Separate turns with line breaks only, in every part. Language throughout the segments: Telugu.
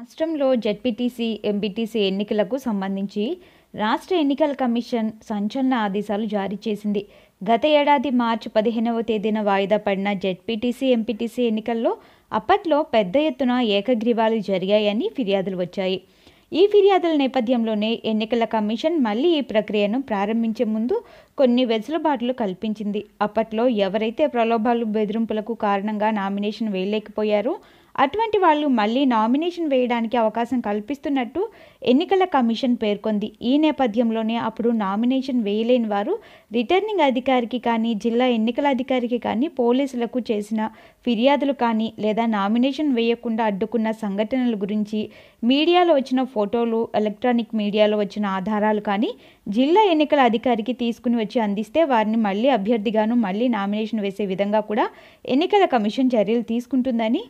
రాష్ట్రంలో జెడ్పీటీసీ ఎంపీటీసీ ఎన్నికలకు సంబంధించి రాష్ట్ర ఎన్నికల కమిషన్ సంచలన ఆదేశాలు జారీ చేసింది గత ఏడాది మార్చి పదిహేనవ తేదీన వాయిదా పడిన జెడ్పీటీసీ ఎంపీటీసీ ఎన్నికల్లో అప్పట్లో పెద్ద ఎత్తున ఏకగ్రీవాలు జరిగాయని ఫిర్యాదులు వచ్చాయి ఈ ఫిర్యాదుల నేపథ్యంలోనే ఎన్నికల కమిషన్ మళ్ళీ ఈ ప్రక్రియను ప్రారంభించే ముందు కొన్ని వెసులుబాట్లు కల్పించింది అప్పట్లో ఎవరైతే ప్రలోభాలు బెదిరింపులకు కారణంగా నామినేషన్ వేయలేకపోయారో అటువంటి వాళ్ళు మళ్ళీ నామినేషన్ వేయడానికి అవకాశం కల్పిస్తున్నట్టు ఎన్నికల కమిషన్ పేర్కొంది ఈ నేపథ్యంలోనే అప్పుడు నామినేషన్ వేయలేని వారు రిటర్నింగ్ అధికారికి కానీ జిల్లా ఎన్నికల అధికారికి కానీ పోలీసులకు చేసిన ఫిర్యాదులు కానీ లేదా నామినేషన్ వేయకుండా అడ్డుకున్న సంఘటనల గురించి మీడియాలో వచ్చిన ఫోటోలు ఎలక్ట్రానిక్ మీడియాలో వచ్చిన ఆధారాలు కానీ జిల్లా ఎన్నికల అధికారికి తీసుకుని వచ్చి అందిస్తే వారిని మళ్ళీ అభ్యర్థిగాను మళ్ళీ నామినేషన్ వేసే విధంగా కూడా ఎన్నికల కమిషన్ చర్యలు తీసుకుంటుందని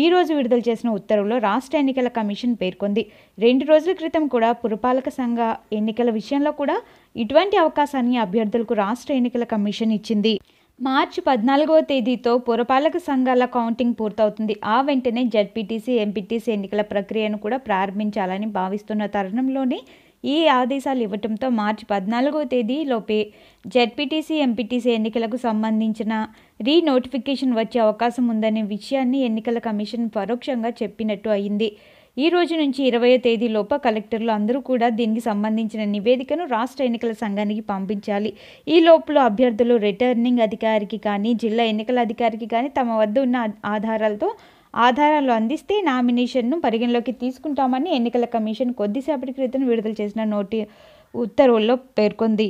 ఈ రోజు విడుదల చేసిన ఉత్తర్వులో రాష్ట్ర ఎన్నికల కమిషన్ పేర్కొంది రెండు రోజుల క్రితం కూడా పురపాలక సంఘ ఎన్నికల విషయంలో కూడా ఇటువంటి అవకాశాన్ని అభ్యర్థులకు రాష్ట్ర ఎన్నికల కమిషన్ ఇచ్చింది మార్చి పద్నాలుగవ తేదీతో పురపాలక సంఘాల కౌంటింగ్ పూర్తవుతుంది ఆ వెంటనే జడ్పీటీసీ ఎంపీటీసీ ఎన్నికల ప్రక్రియను కూడా ప్రారంభించాలని భావిస్తున్న తరుణంలోనే ఈ ఆదేశాలు ఇవ్వటంతో మార్చి పద్నాలుగో తేదీలోపే జెడ్పీటీసీ ఎంపీటీసీ ఎన్నికలకు సంబంధించిన రీ నోటిఫికేషన్ వచ్చే అవకాశం ఉందనే విషయాన్ని ఎన్నికల కమిషన్ పరోక్షంగా చెప్పినట్టు అయింది ఈ రోజు నుంచి ఇరవయో లోప కలెక్టర్లు అందరూ కూడా దీనికి సంబంధించిన నివేదికను రాష్ట్ర ఎన్నికల సంఘానికి పంపించాలి ఈ లోపల అభ్యర్థులు రిటర్నింగ్ అధికారికి కానీ జిల్లా ఎన్నికల అధికారికి కానీ తమ వద్ద ఉన్న ఆధారాలతో ఆధారాలు అందిస్తే నామినేషన్ను పరిగణలోకి తీసుకుంటామని ఎన్నికల కమిషన్ కొద్దిసేపటి క్రితం విడుదల చేసిన నోటి ఉత్తర్వుల్లో పేర్కొంది